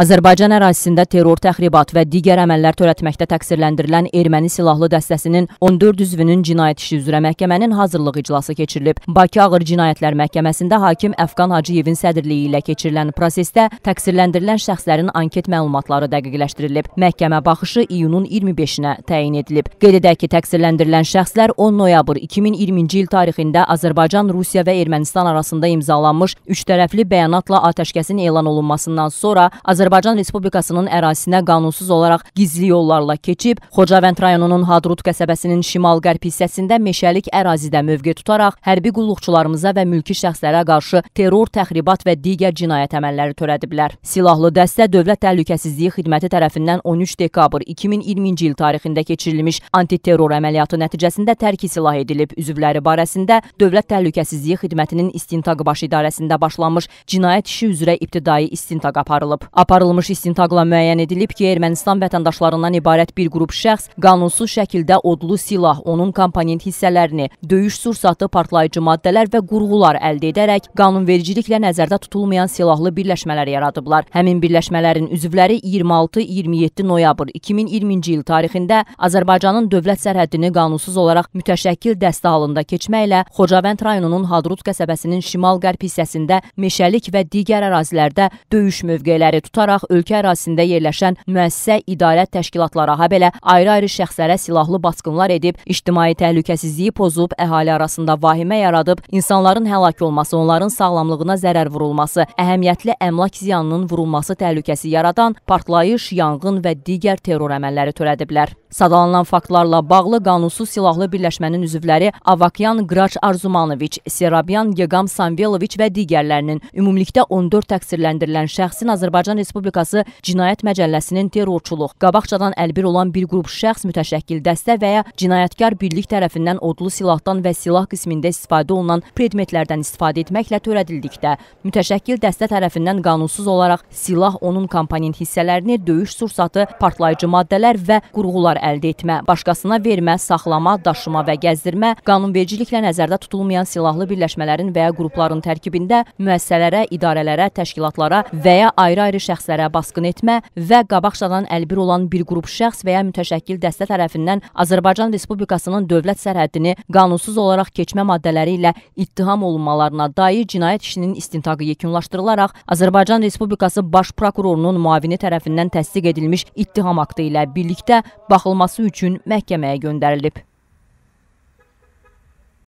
Azərbaycan ərazisində terror təxribat və digər əməllər törətməkdə təqsirləndirilən erməni silahlı dəstəsinin 14 üzvünün cinayət işi üzrə məhkəmənin hazırlıq iclası keçirilib. Bakı Ağır Cinayətlər Məhkəməsində hakim Əfqan Hacıyevin sədrliyi ilə keçirilən prosesdə təqsirləndirilən şəxslərin anket məlumatları dəqiqləşdirilib. Məhkəmə baxışı iyunun 25-nə təyin edilib. Qeyd edək ki, təqsirləndirilən şəxslər 10 noyabr 2020-ci il tarixində Azərbaycan, Rusiya və Ermənistan arasında imzalanmış üçtərəfli bəyanatla atəşkəsin elan olunmasından sonra Azərbaycan Azərbaycan Respublikasının ərazisinə qanunsuz olaraq gizli yollarla keçib, Xocavənd rayonunun Hadrut qəsəbəsinin şimal-qərb hissəsində meşəlik ərazidə mövqe tutaraq hərbi qulluqçularımıza və mülki şəxslərə qarşı terror, təxribat və digər cinayət əməlləri törədiblər. Silahlı dəstə Dövlət Təhlükəsizliyi Xidməti tərəfindən 13 dekabr 2020-ci il tarixində keçirilmiş antiterror əməliyyatı nəticəsində tərk silah edilib. Üzvləri barəsində Dövlət Təhlükəsizliyi Xidmətinin istintaq baş idarəsində başlanmış cinayət işi üzrə ibtidai istintaq aparılıb. Apar Aparılmış istintaqla müəyyən edilib ki, Ermənistan vətəndaşlarından ibarət bir qrup şəxs qanunsuz şəkildə odlu silah, onun komponent hissələrini, döyüş sursatı, partlayıcı maddələr və qurğular əldə edərək qanunvericiliklə nəzərdə tutulmayan silahlı birləşmələr yaradıblar. Həmin birləşmələrin üzvləri 26-27 noyabr 2020-ci il tarixində Azərbaycanın dövlət sərhədini qanunsuz olaraq mütəşəkkil dəstə halında keçməklə Xocavənd rayonunun Hadrut qəsəbəsinin şimal-qərb hissəsində meşəlik və digər ərazilərdə döyüş mövqeləri tutaraq tutaraq ölkə ərazisində yerləşən müəssisə idarə təşkilatlara, ha belə ayrı-ayrı şəxslərə silahlı basqınlar edib, ictimai təhlükəsizliyi pozub, əhali arasında vahimə yaradıb, insanların həlak olması, onların sağlamlığına zərər vurulması, əhəmiyyətli əmlak ziyanının vurulması təhlükəsi yaradan partlayış, yanğın və digər terror əməlləri törədiblər. Sadalanılan faktlarla bağlı qanunsuz silahlı birləşmənin üzvləri Avakyan Qraç Arzumanoviç, Serabyan Gegam Samveloviç və digərlərinin ümumilikdə 14 təqsirləndirilən şəxsin Azərbaycan Respublikası Respublikası Cinayət Məcəlləsinin terrorçuluq, qabaqcadan əlbir olan bir qrup şəxs mütəşəkkil dəstə və ya cinayətkar birlik tərəfindən odlu silahdan və silah qismində istifadə olunan predmetlərdən istifadə etməklə törədildikdə, mütəşəkkil dəstə tərəfindən qanunsuz olaraq silah, onun komponent hissələrini, döyüş sursatı, partlayıcı maddələr və qurğular əldə etmə, başqasına vermə, saxlama, daşıma və gəzdirmə, qanunvericiliklə nəzərdə tutulmayan silahlı birləşmələrin və ya qrupların tərkibində müəssisələrə, idarələrə, təşkilatlara və ya ayrı-ayrı şəxslərə şəxslərə basqın etmə və qabaqcadan əlbir olan bir qrup şəxs və ya mütəşəkkil dəstə tərəfindən Azərbaycan Respublikasının dövlət sərhəddini qanunsuz olaraq keçmə maddələri ilə ittiham olunmalarına dair cinayət işinin istintaqı yekunlaşdırılaraq Azərbaycan Respublikası Baş prokurorunun müavini tərəfindən təsdiq edilmiş ittiham aktı ilə birlikdə baxılması üçün məhkəməyə göndərilib.